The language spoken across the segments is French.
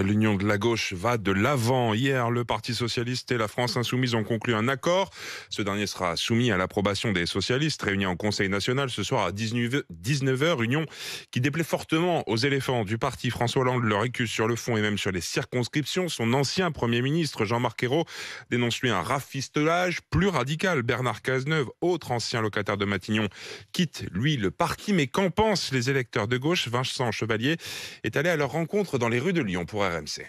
L'union de la gauche va de l'avant. Hier, le Parti socialiste et la France insoumise ont conclu un accord. Ce dernier sera soumis à l'approbation des socialistes réunis en Conseil national ce soir à 19h. Union qui déplaît fortement aux éléphants du parti. François Hollande le récuse sur le fond et même sur les circonscriptions. Son ancien Premier ministre, Jean-Marc Ayrault, dénonce lui un rafistolage plus radical. Bernard Cazeneuve, autre ancien locataire de Matignon, quitte lui le parti. Mais qu'en pensent les électeurs de gauche Vincent Chevalier est allé à leur rencontre dans les rues de Lyon pour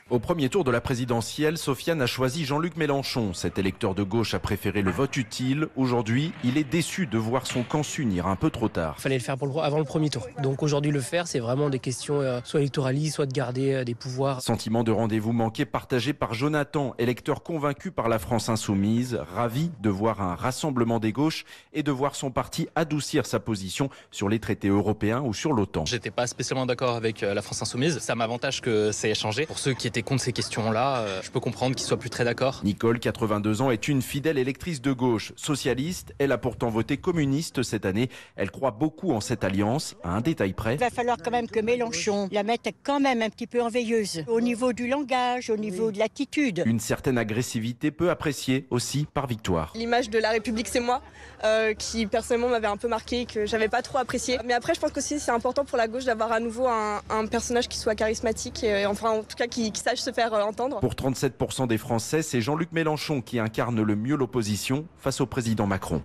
au premier tour de la présidentielle, Sofiane a choisi Jean-Luc Mélenchon. Cet électeur de gauche a préféré le vote utile. Aujourd'hui, il est déçu de voir son camp s'unir un peu trop tard. fallait le faire avant le premier tour. Donc aujourd'hui, le faire, c'est vraiment des questions euh, soit électoralistes, soit de garder euh, des pouvoirs. Sentiment de rendez-vous manqué partagé par Jonathan, électeur convaincu par la France insoumise, ravi de voir un rassemblement des gauches et de voir son parti adoucir sa position sur les traités européens ou sur l'OTAN. J'étais pas spécialement d'accord avec euh, la France insoumise. Ça m'avantage que ça ait changé. Pour ceux qui étaient contre ces questions-là, euh, je peux comprendre qu'ils soient plus très d'accord. Nicole, 82 ans, est une fidèle électrice de gauche, socialiste. Elle a pourtant voté communiste cette année. Elle croit beaucoup en cette alliance, à un détail près. Il va falloir quand même que Mélenchon la mette quand même un petit peu en veilleuse, au niveau du langage, au niveau de l'attitude. Une certaine agressivité peu appréciée aussi par Victoire. L'image de la République, c'est moi, euh, qui personnellement m'avait un peu marqué, que j'avais pas trop apprécié. Mais après, je pense que c'est important pour la gauche d'avoir à nouveau un, personnage qui soit charismatique et, et enfin qui sache se faire euh, entendre. Pour 37% des Français, c'est Jean-Luc Mélenchon qui incarne le mieux l'opposition face au président Macron.